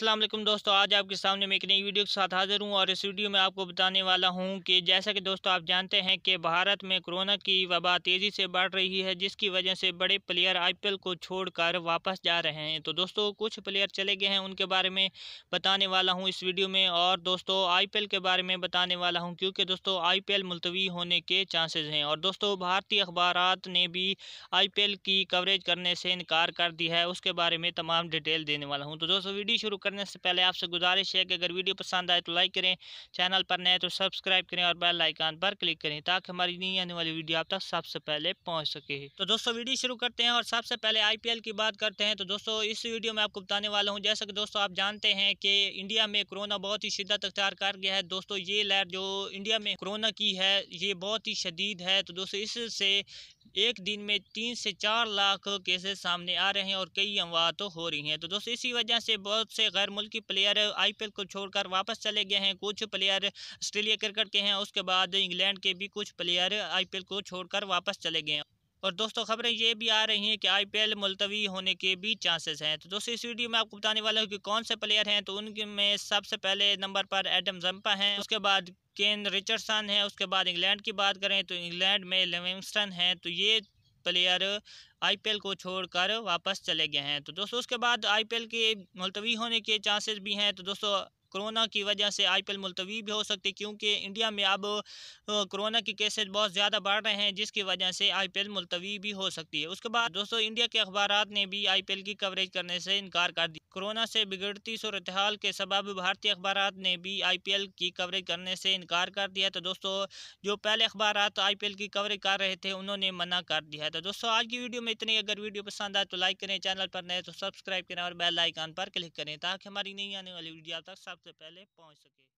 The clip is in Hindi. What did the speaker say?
असलम दोस्तों आज आपके सामने मैं एक नई वीडियो के साथ हाज़िर हूँ और इस वीडियो में आपको बताने वाला हूँ कि जैसा कि दोस्तों आप जानते हैं कि भारत में कोरोना की वबा तेज़ी से बढ़ रही है जिसकी वजह से बड़े प्लेयर आईपीएल को छोड़कर वापस जा रहे हैं तो दोस्तों कुछ प्लेयर चले गए हैं उनके बारे में बताने वाला हूँ इस वीडियो में और दोस्तों आई के बारे में बताने वाला हूँ क्योंकि दोस्तों आई मुलतवी होने के चांसेज़ हैं और दोस्तों भारतीय अखबार ने भी आई की कवरेज करने से इनकार कर दी है उसके बारे में तमाम डिटेल देने वाला हूँ तो दोस्तों वीडियो शुरू कर करने से पहले आपसे गुजारिश है कि अगर वीडियो पसंद आए तो लाइक करें चैनल पर नए तो सब्सक्राइब करें और बेल आइकान पर क्लिक करें ताकि हमारी नई आने वाली वीडियो आप तक सबसे पहले पहुँच सके तो दोस्तों वीडियो शुरू करते हैं और सबसे पहले आई की बात करते हैं तो दोस्तों इस वीडियो में आपको बताने वाला हूँ जैसा कि दोस्तों आप जानते हैं कि इंडिया में कोरोना बहुत ही शिद्दत अख्तियार कर गया है दोस्तों ये लहर जो इंडिया में कोरोना की है ये बहुत ही शदीद है तो दोस्तों इससे एक दिन में तीन से चार लाख केसेस सामने आ रहे हैं और कई अमवात तो हो रही हैं तो दोस्तों इसी वजह से बहुत से गैर मुल्की प्लेयर आईपीएल को छोड़कर वापस चले गए हैं कुछ प्लेयर ऑस्ट्रेलिया क्रिकेट के हैं उसके बाद इंग्लैंड के भी कुछ प्लेयर आईपीएल को छोड़कर वापस चले गए हैं और दोस्तों खबरें ये भी आ रही हैं कि आईपीएल मुलतवी होने के भी चांसेस हैं तो दोस्तों इस वीडियो में आपको बताने वाला हूँ कि कौन से प्लेयर हैं तो उनके में सबसे पहले नंबर पर एडम जम्पा हैं उसके बाद केन रिचर्डसन है उसके बाद इंग्लैंड की बात करें तो इंग्लैंड में लिविंगस्टन हैं तो ये प्लेयर आईपीएल को छोड़कर वापस चले गए हैं तो दोस्तों उसके बाद आईपीएल के मुलतवी होने के चांसेस भी हैं तो दोस्तों कोरोना की वजह से आईपीएल मुलतवी भी हो सकती है क्योंकि इंडिया में अब कोरोना के केसेज बहुत ज़्यादा बढ़ रहे हैं जिसकी वजह से आईपीएल मुलतवी भी हो सकती है उसके बाद दोस्तों इंडिया के अखबार ने भी एल की कवरेज करने से इनकार कर दिया कोरोना से बिगड़ती सूरत हाल के सबब भारतीय अखबार ने भी एल की कवरेज करने से इनकार कर दिया तो दोस्तों जो पहले अखबार एल की कवरेज कर रहे थे उन्होंने मना कर दिया तो दोस्तों आज की वीडियो में इतनी अगर वीडियो पसंद आए तो लाइक करें चैनल पर नए तो सब्सक्राइब करें और बेल आइकान पर क्लिक करें ताकि हमारी नई आने वाली वीडियो आप तक सब सबसे पहले पहुंच सके